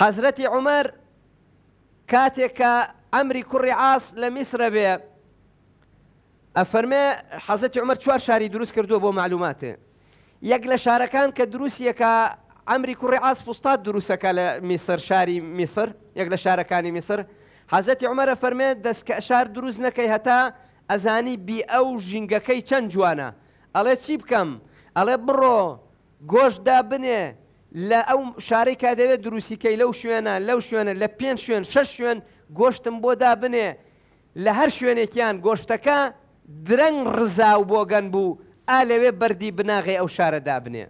حەزرەتی عمەر کاتێکە ئەمری کوڕی عاس لە میسرە بێ ئەفەرمێ حەزەتی عمەر چوار شاری دروست کردووە بۆ معلوماتێ یەک لە شارەکان کە دروستیەکە ئەمری کوڕی عاس پوستاد دروستەکە لە میسر شاری میسر یەک لە شارەکانی میسر حەزەتی عمەرە فەرمێ دەست شار دروست نەکەی هەتا ئەزانی بی ئەو ژینگەکەی چەند جوانە ئەڵێ چی بکەم ئەڵێ بڕۆ گۆشدا بنێ لە ئەو شارەی کا دەوێت دروستیکەی لەو شوێنە لەو شوێنە لە پێنج شوێن شەش شوێن گۆشتم بۆ دابنێ لە هەر شوێنێکیان گۆشتەکە درەنگ ڕزا و بۆگەن بوو ئا لەوێ بەری بناغی ئەو شارە دابنێ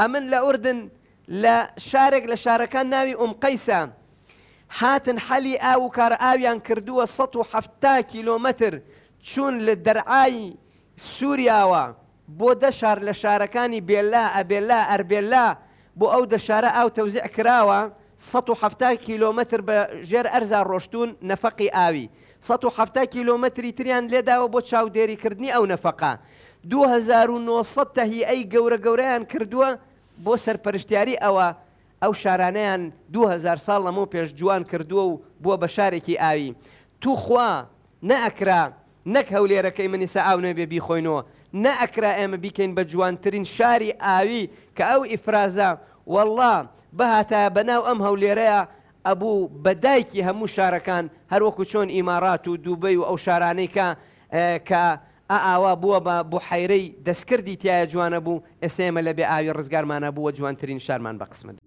ئەمن لە ئوردن لە شارێک لە شارەکان ناوی ئۆمقەیسە هاتن حەلی ئاو و کار ئاویان کردووە 170 کیلۆمەتر چون لە دەرعایی سووریاوە بۆ دە شار لە شارەکانی بێلا ئەبێلا ئەربێلا بۆ ئەو دەشارە ئاو تەوزیع کراوە 170 کیلومتر بە ژێر ئەرزا ڕۆشتون نەفەقی ئاوی 170 کیلومتری تریان لێداوە بۆ چاودێریکردنی ئەو نەفەقا 2900 تەهی ئەی گەورە گەورەیان کردووە بۆ سەرپەرشتیاری ئەوە ئەو شارانەیان 2000 ساڵ لەمە پێش جوان کردووە و بووە بە شارێکی ئاوی توخوا نەئکرا نەک هەولێرەکەی منیسا ئاو نوێ بێبی خۆینەوە نەئکرا ئێمە بیکەین بە جوانترین شاری ئاوی کە ئەو ئیفرازە والله بەهاتە بەناو ئەم هەولێرەیە ئەبوو بەدایکی هەموو شارەکان هەروەکو چۆن ئیمارات و دووبەی و ئەو شارانەیکە کە ئاوا بووە بە بۆ حیرەی دەستکردی تایە جوانە بوو ئێسێمە لە بێ ئاوی ڕزگارمانە بووە جوانترین شارمان بە قسمت.